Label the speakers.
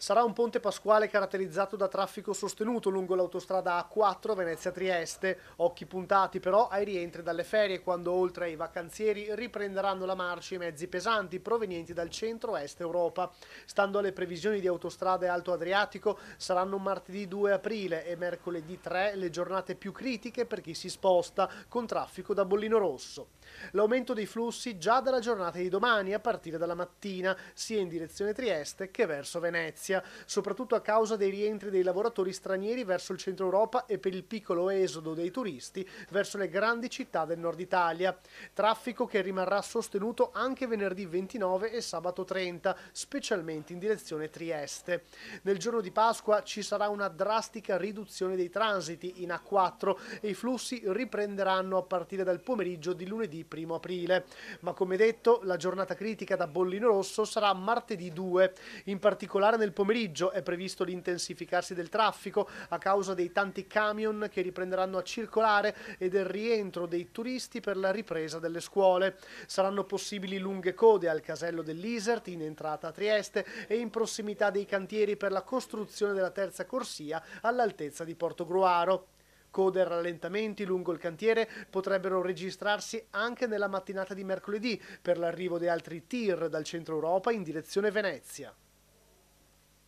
Speaker 1: Sarà un ponte pasquale caratterizzato da traffico sostenuto lungo l'autostrada A4 Venezia-Trieste, occhi puntati però ai rientri dalle ferie, quando oltre ai vacanzieri riprenderanno la marcia i mezzi pesanti provenienti dal centro-est Europa. Stando alle previsioni di autostrade Alto Adriatico, saranno martedì 2 aprile e mercoledì 3 le giornate più critiche per chi si sposta, con traffico da bollino rosso. L'aumento dei flussi già dalla giornata di domani, a partire dalla mattina, sia in direzione Trieste che verso Venezia. Svezia, soprattutto a causa dei rientri dei lavoratori stranieri verso il centro Europa e per il piccolo esodo dei turisti verso le grandi città del nord Italia. Traffico che rimarrà sostenuto anche venerdì 29 e sabato 30, specialmente in direzione Trieste. Nel giorno di Pasqua ci sarà una drastica riduzione dei transiti in A4 e i flussi riprenderanno a partire dal pomeriggio di lunedì 1 aprile. Ma come detto, la giornata critica da bollino rosso sarà martedì 2, in particolare nel pomeriggio è previsto l'intensificarsi del traffico a causa dei tanti camion che riprenderanno a circolare e del rientro dei turisti per la ripresa delle scuole. Saranno possibili lunghe code al casello dell'Isert in entrata a Trieste e in prossimità dei cantieri per la costruzione della terza corsia all'altezza di Porto Gruaro. Code e rallentamenti lungo il cantiere potrebbero registrarsi anche nella mattinata di mercoledì per l'arrivo di altri tir dal centro Europa in direzione Venezia.